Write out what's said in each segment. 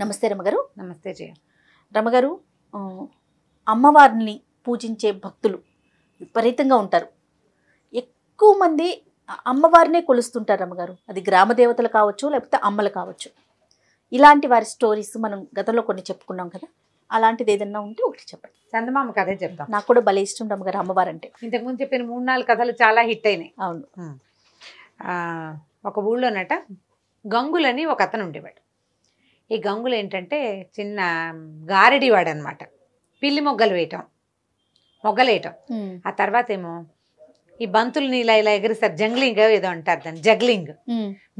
నమస్తే రమగారు నమస్తే జయ రమగారు అమ్మవారిని పూజించే భక్తులు విపరీతంగా ఉంటారు ఎక్కువ మంది అమ్మవారినే కొలుస్తుంటారు అమ్మగారు అది గ్రామ దేవతలు కావచ్చు లేకపోతే అమ్మలు కావచ్చు ఇలాంటి వారి స్టోరీస్ మనం గతంలో కొన్ని చెప్పుకున్నాం కదా అలాంటిది ఏదన్నా ఉంటే ఒకటి చెప్పండి చందమామ కథే చెప్తాం నాకు కూడా భలే ఇష్టం రమ్మగారు అమ్మవారు అంటే ఇంతకుముందు చెప్పిన మూడు నాలుగు కథలు చాలా హిట్ అయినాయి అవును ఒక ఊళ్ళోనట గంగులని ఒక అతను ఉండేవాడు ఈ గంగులు ఏంటంటే చిన్న గారెడివాడు అనమాట పిల్లి మొగ్గలు వేయటం మొగ్గలు వేయటం ఆ తర్వాత ఏమో ఈ బంతులు నీళ్ళ ఇలా ఎగిరిస్తారు జంగ్లింగ్ ఏదో అంటారు దాన్ని జగ్లింగ్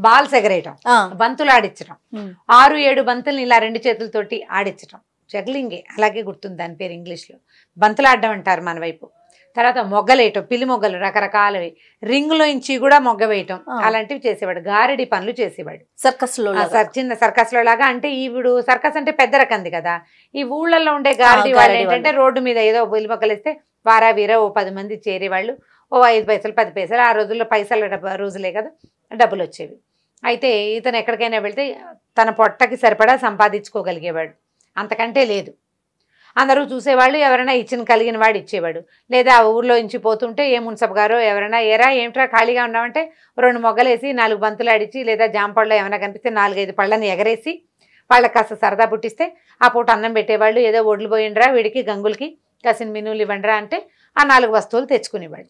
బాల్స్ ఎగరేయటం బంతులు ఆడించడం ఆరు ఏడు బంతుల్ని ఇలా రెండు చేతులతోటి ఆడించడం జగ్లింగే అలాగే గుర్తుంది దాని పేరు ఇంగ్లీష్లో బంతులు ఆడడం అంటారు మన వైపు తర్వాత మొగ్గలేయటం పిల్లి మొగ్గలు రకరకాలవి రింగులోంచి కూడా మొగ్గ వేయటం అలాంటివి చేసేవాడు గారెడి పనులు చేసేవాడు సర్కస్ లో చిన్న సర్కస్ లో లాగా అంటే ఈవిడు సర్కస్ అంటే పెద్ద రకంది కదా ఈ ఊళ్ళల్లో ఉండే గారడి వాళ్ళు ఏంటంటే రోడ్డు మీద ఏదో పిల్లి మొగ్గలు వేస్తే వారా వీరా ఓ పది మంది చేరేవాళ్ళు ఓ ఐదు పైసలు పది పైసలు ఆ రోజుల్లో పైసలు రోజులే కదా డబ్బులు వచ్చేవి అయితే ఇతను ఎక్కడికైనా వెళితే తన పొట్టకి సరిపడా సంపాదించుకోగలిగేవాడు అంతకంటే లేదు అందరూ చూసేవాళ్ళు ఎవరైనా ఇచ్చిన కలిగిన వాడు ఇచ్చేవాడు లేదా ఊర్లో ఇంచి పోతుంటే ఏ మున్సబ్ గారు ఎవరైనా ఏరా ఏమిట్రా ఖాళీగా ఉన్నామంటే రెండు మొగ్గలేసి నాలుగు బంతులు అడిచి లేదా జాంపళ్ళు ఏమైనా కనిపిస్తే నాలుగైదు పళ్ళని ఎగరేసి వాళ్ళకి కాస్త సరదా పుట్టిస్తే ఆ పూట అన్నం పెట్టేవాళ్ళు ఏదో ఒడ్లు పోయిండ్రా వీడికి గంగులకి కసిన మినువులు ఇవ్వండిరా అంటే ఆ నాలుగు వస్తువులు తెచ్చుకునేవాడు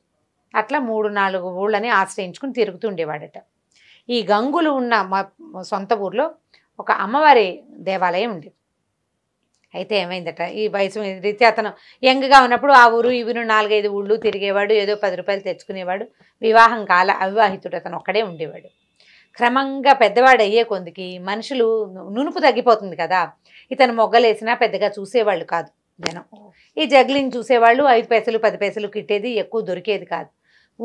అట్లా మూడు నాలుగు ఊళ్ళని ఆశ్రయించుకుని తిరుగుతూ ఉండేవాడట ఈ గంగులు ఉన్న మా సొంత ఊర్లో ఒక అమ్మవారి దేవాలయం ఉండేది అయితే ఏమైందట ఈ వయసు రీత్యా అతను యంగ్గా ఉన్నప్పుడు ఆ ఊరు ఈ ఊరు నాలుగైదు ఊళ్ళు తిరిగేవాడు ఏదో పది రూపాయలు తెచ్చుకునేవాడు వివాహం కాల అవివాహితుడు అతను ఒక్కడే ఉండేవాడు క్రమంగా పెద్దవాడు అయ్యే కొందికి మనుషులు నునుపు తగ్గిపోతుంది కదా ఇతను మొగ్గలేసినా పెద్దగా చూసేవాళ్ళు కాదు జనం ఈ జగ్లింగ్ చూసేవాళ్ళు ఐదు పైసలు పది పైసలు కిట్టేది ఎక్కువ దొరికేది కాదు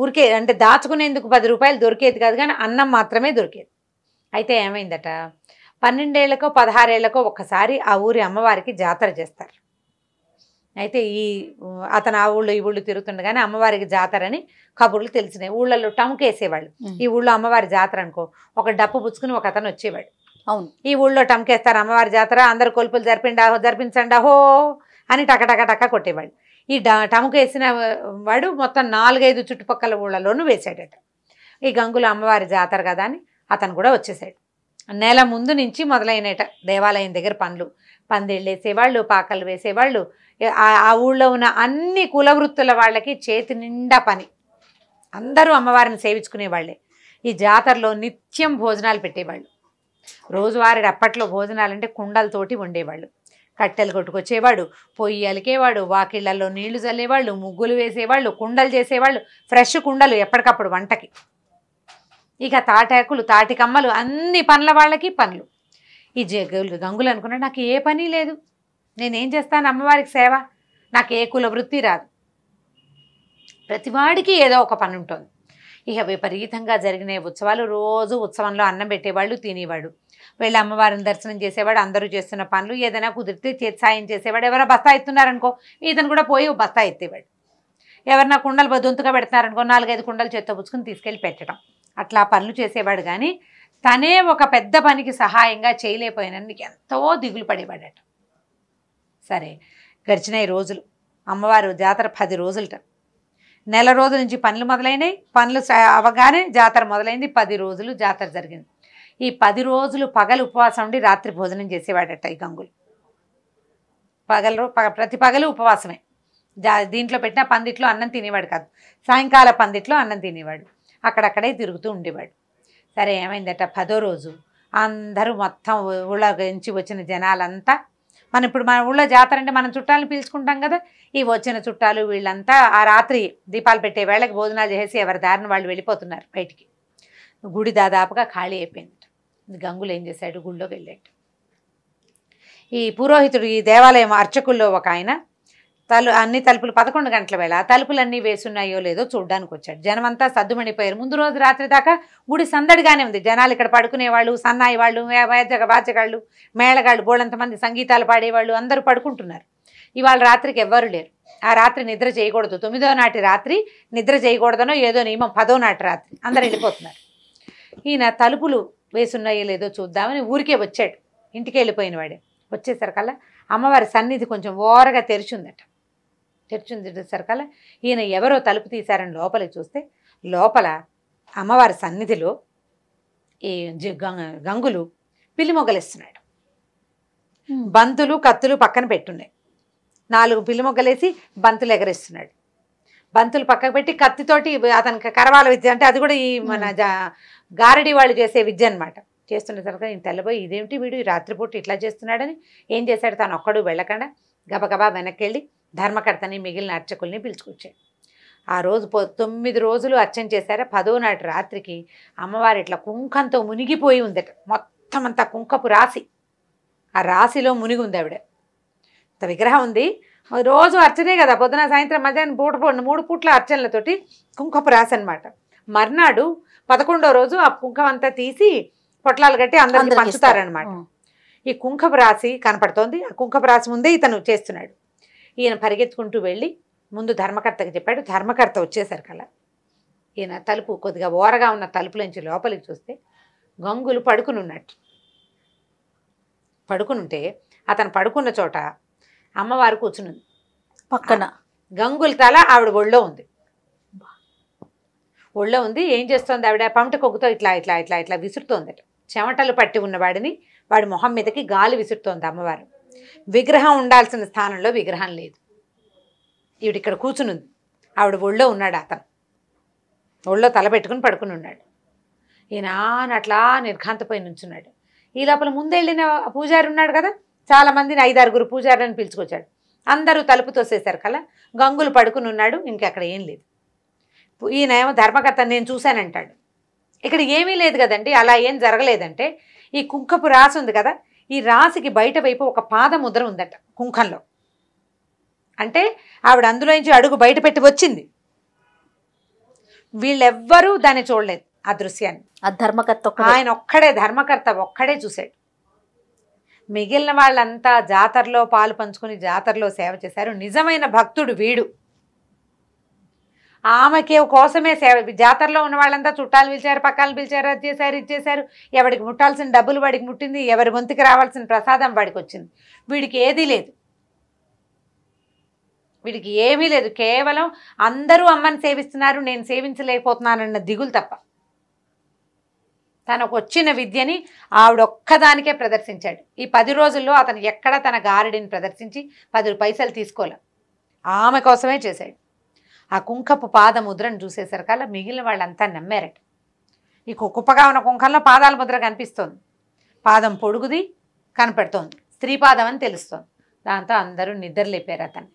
ఊరికే అంటే దాచుకునేందుకు పది రూపాయలు దొరికేది కాదు కానీ అన్నం మాత్రమే దొరికేది అయితే ఏమైందట పన్నెండేళ్లకో పదహారేళ్లకో ఒకసారి ఆ ఊరి అమ్మవారికి జాతర చేస్తారు అయితే ఈ అతను ఆ ఊళ్ళో ఈ ఊళ్ళు తిరుగుతుండగానే అమ్మవారికి జాతర అని కబుర్లు తెలిసినాయి ఊళ్ళల్లో టంకేసేవాళ్ళు ఈ ఊళ్ళో అమ్మవారి జాతర అనుకో ఒక డప్పు పుచ్చుకుని ఒక అతను వచ్చేవాడు అవును ఈ ఊళ్ళో టంకేస్తారు అమ్మవారి జాతర అందరు కొలుపులు జరిపిండా జరిపించండి అహో అని టక టక కొట్టేవాడు ఈ టముకు వేసిన వాడు మొత్తం నాలుగైదు చుట్టుపక్కల ఊళ్ళలోనూ వేసాడట ఈ గంగుల అమ్మవారి జాతర కదా అని అతను కూడా వచ్చేసాడు నెల ముందు నుంచి మొదలైనట దేవాలయం దగ్గర పనులు పందిళ్ళు వేసేవాళ్ళు పాకలు వేసేవాళ్ళు ఆ ఊళ్ళో ఉన్న అన్ని కుల వృత్తుల వాళ్ళకి చేతి నిండా పని అందరూ అమ్మవారిని సేవించుకునేవాళ్ళే ఈ జాతరలో నిత్యం భోజనాలు పెట్టేవాళ్ళు రోజువారి అప్పట్లో భోజనాలు అంటే కుండలతోటి వండేవాళ్ళు కట్టెలు కొట్టుకొచ్చేవాడు పొయ్యి అలికేవాడు వాకిళ్లలో నీళ్లు చల్లేవాళ్ళు ముగ్గులు వేసేవాళ్ళు కుండలు చేసేవాళ్ళు ఫ్రెష్ కుండలు ఎప్పటికప్పుడు వంటకి ఇక తాటాకులు తాటికమ్మలు అన్ని పనుల వాళ్ళకి పనులు ఈ జగలు గంగులు అనుకున్న నాకు ఏ పని లేదు నేనేం చేస్తాను అమ్మవారికి సేవ నాకు ఏ కుల వృత్తి రాదు ప్రతివాడికి ఏదో ఒక పని ఉంటుంది ఇక విపరీతంగా జరిగిన ఉత్సవాలు రోజు ఉత్సవంలో అన్నం పెట్టేవాళ్ళు తినేవాడు వెళ్ళి అమ్మవారిని దర్శనం చేసేవాడు అందరూ చేస్తున్న పనులు ఏదైనా కుదిరితే సాయం చేసేవాడు ఎవరైనా బస్తా ఎత్తున్నారనుకో ఇతను కూడా పోయి బస్తా ఎత్తేవాడు ఎవరన్నా కుండలు బొద్దుంతుగా పెడుతున్నారనుకో నాలుగైదు కుండలు చేత్తో పుచ్చుకుని తీసుకెళ్ళి పెట్టడం అట్లా పనులు చేసేవాడు కానీ తనే ఒక పెద్ద పనికి సహాయంగా చేయలేకపోయినందుకు ఎంతో దిగులు పడేవాడట సరే గడిచినాయి రోజులు అమ్మవారు జాతర పది రోజులట నెల రోజుల నుంచి పనులు మొదలైనాయి పనులు అవగానే జాతర మొదలైంది పది రోజులు జాతర జరిగింది ఈ పది రోజులు పగలు ఉపవాసం ఉండి రాత్రి భోజనం చేసేవాడట ఈ గంగులు పగలు ప్రతి పగలు ఉపవాసమే జా దీంట్లో పెట్టిన పందిట్లో అన్నం తినేవాడు కాదు సాయంకాల పందిట్లో అన్నం తినేవాడు అక్కడక్కడే తిరుగుతూ ఉండేవాడు సరే ఏమైందట పదో రోజు అందరూ మొత్తం ఊళ్ళో నుంచి వచ్చిన జనాలంతా మనం ఇప్పుడు మన ఊళ్ళో జాతర అంటే మనం చుట్టాలను పీల్చుకుంటాం కదా ఈ వచ్చిన చుట్టాలు వీళ్ళంతా ఆ రాత్రి దీపాలు పెట్టే వేళకి భోజనాలు చేసి ఎవరి దారిని వాళ్ళు వెళ్ళిపోతున్నారు బయటికి గుడి దాదాపుగా ఖాళీ అయిపోయినట్టు గంగులు ఏం చేశాడు గుళ్ళోకి వెళ్ళాడు ఈ పురోహితుడు ఈ దేవాలయం అర్చకుల్లో ఒక ఆయన తలు అన్ని తలుపులు పదకొండు గంటల వేళ తలుపులన్నీ వేసున్నాయో లేదో చూడ్డానికి వచ్చాడు జనమంతా సద్దుమణిపోయారు ముందు రోజు రాత్రి దాకా గుడి సందడిగానే ఉంది జనాలు ఇక్కడ పడుకునేవాళ్ళు సన్నాయి వాళ్ళు వాద్యగాళ్ళు మేళగాళ్ళు బోళంతమంది సంగీతాలు పాడేవాళ్ళు అందరూ పడుకుంటున్నారు ఇవాళ రాత్రికి ఎవ్వరూ లేరు ఆ రాత్రి నిద్ర చేయకూడదు తొమ్మిదో నాటి రాత్రి నిద్ర చేయకూడదనో ఏదో నియమం పదో నాటి రాత్రి అందరు వెళ్ళిపోతున్నారు ఈయన తలుపులు వేసున్నాయో లేదో చూద్దామని ఊరికే వచ్చాడు ఇంటికి వెళ్ళిపోయిన వాడే వచ్చేసరికల్లా అమ్మవారి సన్నిధి కొంచెం ఓరగా తెరిచిందట సరకాల ఈయన ఎవరో తలుపు తీశారని లోపలికి చూస్తే లోపల అమ్మవారి సన్నిధిలో ఈ గంగులు పిల్లిమొగ్గలేస్తున్నాడు బంతులు కత్తులు పక్కన పెట్టున్నాయి నాలుగు పిల్లిమొగ్గలేసి బంతులు ఎగరేస్తున్నాడు బంతులు పక్కకు పెట్టి కత్తితోటి అతనికి కరవాల విద్య అంటే అది కూడా ఈ మన గారడి వాళ్ళు చేసే విద్య అనమాట చేస్తున్న తర్వాత నేను తెల్లబోయి ఇదేమిటి వీడు రాత్రిపూట ఇట్లా చేస్తున్నాడని ఏం చేశాడు తను ఒక్కడు వెళ్ళకుండా గబగబా వెనక్కి వెళ్ళి ధర్మకర్తని మిగిలిన అర్చకుల్ని పిలుచుకొచ్చాడు ఆ రోజు తొమ్మిది రోజులు అర్చన చేశారా పదో నాటి రాత్రికి అమ్మవారి ఇట్లా కుంకంతో మునిగిపోయి ఉందట మొత్తం అంతా కుంకపు రాశి ఆ రాశిలో మునిగి ఉంది ఆవిడ ఇంత విగ్రహం ఉంది రోజు అర్చనే కదా పొద్దున సాయంత్రం మధ్యాహ్నం పూట మూడు పూట్ల అర్చనలతోటి కుంకపు రాశి అనమాట మర్నాడు పదకొండో రోజు ఆ కుంకం అంతా తీసి పొట్లాలు కట్టి అందరూ పంచుతారనమాట ఈ కుంకపు రాశి కనపడుతోంది ఆ కుంకపు రాశి ముందే ఇతను చేస్తున్నాడు ఈయన పరిగెత్తుకుంటూ వెళ్ళి ముందు ధర్మకర్తకి చెప్పాడు ధర్మకర్త వచ్చేసరికి అలా ఈయన తలుపు కొద్దిగా ఓరగా ఉన్న తలుపులోంచి లోపలికి చూస్తే గంగులు పడుకుని ఉన్నట్టు పడుకునుంటే అతను పడుకున్న చోట అమ్మవారు కూర్చునుంది పక్కన గంగుల తల ఆవిడ ఒళ్ళో ఉంది ఒళ్ళో ఉంది ఏం చేస్తోంది ఆవిడ పమట కొగ్గుతో ఇట్లా ఇట్లా ఇట్లా ఇట్లా విసురుతోంది చెమటలు పట్టి ఉన్నవాడిని వాడి మొహం మీదకి గాలి విసురుతోంది అమ్మవారు విగ్రహం ఉండాల్సిన స్థానంలో విగ్రహం లేదు ఈవిడ ఇక్కడ కూర్చునుంది ఆవిడ ఒళ్ళో ఉన్నాడు అతను ఒళ్ళో పెట్టుకుని పడుకుని ఉన్నాడు ఈయన అట్లా నిర్ఘాంతపోయి నుంచున్నాడు ఈ లోపల ముందెళ్ళిన పూజారి ఉన్నాడు కదా చాలామందిని ఐదారుగురు పూజారులను పిలుచుకొచ్చాడు అందరూ తలుపు తోసేశారు కదా గంగులు పడుకుని ఉన్నాడు ఇంకెక్కడ ఏం లేదు ఈయన ఏమో ధర్మకర్త నేను చూశానంటాడు ఇక్కడ ఏమీ లేదు కదండి అలా ఏం జరగలేదంటే ఈ కుంకపు రాసి ఉంది కదా ఈ రాశికి బయట వైపు ఒక పాదముద్ర ఉందట కుంకంలో అంటే ఆవిడ అందులోంచి అడుగు బయట పెట్టి వచ్చింది వీళ్ళెవ్వరూ దాన్ని చూడలేదు ఆ దృశ్యాన్ని ఆ ధర్మకర్త ఆయన ఒక్కడే ధర్మకర్త ఒక్కడే చూశాడు మిగిలిన వాళ్ళంతా జాతరలో పాలు పంచుకొని జాతరలో సేవ చేశారు నిజమైన భక్తుడు వీడు ఆమెకి కోసమే సేవ జాతరలో ఉన్న వాళ్ళంతా చుట్టాలు పిలిచారు పక్కలు పిలిచారు అది చేశారు ఇది చేశారు ఎవరికి ముట్టాల్సిన డబ్బులు వాడికి ముట్టింది ఎవరి గొంతుకి రావాల్సిన ప్రసాదం వాడికి వచ్చింది వీడికి ఏదీ లేదు వీడికి ఏమీ లేదు కేవలం అందరూ అమ్మని సేవిస్తున్నారు నేను సేవించలేకపోతున్నానన్న దిగులు తప్ప తనకు వచ్చిన విద్యని ఆవిడొక్కదానికే ప్రదర్శించాడు ఈ పది రోజుల్లో అతను ఎక్కడ తన గారడిని ప్రదర్శించి పది పైసలు తీసుకోలే ఆమె కోసమే చేశాడు ఆ కుంకపు పాద ముద్రను చూసేసరికల్లా మిగిలిన వాళ్ళంతా నమ్మారట ఈ కుప్పగా ఉన్న కుంకంలో పాదాల ముద్ర కనిపిస్తోంది పాదం పొడుగుది కనపెడుతోంది స్త్రీ పాదం అని తెలుస్తోంది దాంతో అందరూ నిద్రలేపారు అతన్ని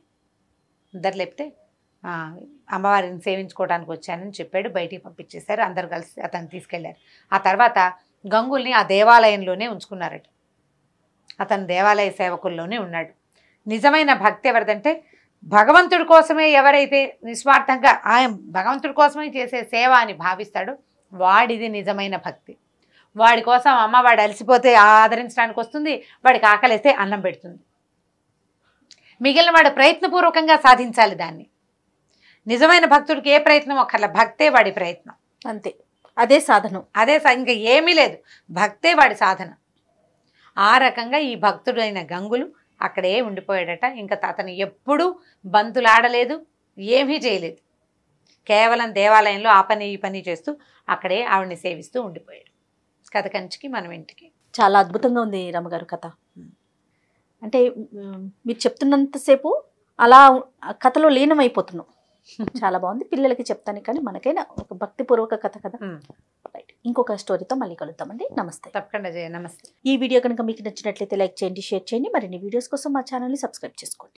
నిద్రలేపితే అమ్మవారిని సేవించుకోవడానికి వచ్చానని చెప్పాడు బయటికి పంపించేశారు అందరు కలిసి అతను తీసుకెళ్లారు ఆ తర్వాత గంగుల్ని ఆ దేవాలయంలోనే ఉంచుకున్నారట అతను దేవాలయ సేవకుల్లోనే ఉన్నాడు నిజమైన భక్తి ఎవరిదంటే భగవంతుడి కోసమే ఎవరైతే నిస్వార్థంగా ఆయన భగవంతుడి కోసమే చేసే సేవ అని భావిస్తాడు వాడిది నిజమైన భక్తి వాడి కోసం అమ్మ వాడు అలసిపోతే ఆదరించడానికి వస్తుంది వాడికి ఆకలిస్తే అన్నం పెడుతుంది మిగిలిన వాడు ప్రయత్నపూర్వకంగా సాధించాలి దాన్ని నిజమైన భక్తుడికి ఏ ప్రయత్నం ఒకర్లా భక్తే వాడి ప్రయత్నం అంతే అదే సాధనం అదే ఇంకా ఏమీ లేదు భక్తే వాడి సాధన ఆ రకంగా ఈ భక్తుడైన గంగులు అక్కడే ఉండిపోయాడట ఇంకా అతను ఎప్పుడూ బంతులాడలేదు ఏమీ చేయలేదు కేవలం దేవాలయంలో ఆ పని ఈ పని చేస్తూ అక్కడే ఆవిడని సేవిస్తూ ఉండిపోయాడు కథ కంచికి మనం ఇంటికి చాలా అద్భుతంగా ఉంది రమ్మగారు కథ అంటే మీరు చెప్తున్నంతసేపు అలా కథలో లీనమైపోతున్నాం చాలా బాగుంది పిల్లలకి చెప్తాను కానీ మనకైనా ఒక భక్తిపూర్వక కథ కదా రైట్ ఇంకొక స్టోరీతో మళ్ళీ కలుద్దామండి నమస్తే తప్పకుండా నమస్తే ఈ వీడియో కనుక మీకు నచ్చినట్లయితే లైక్ చేయండి షేర్ చేయండి మరిన్ని వీడియోస్ కోసం మా ఛానల్ని సబ్స్క్రైబ్ చేసుకోండి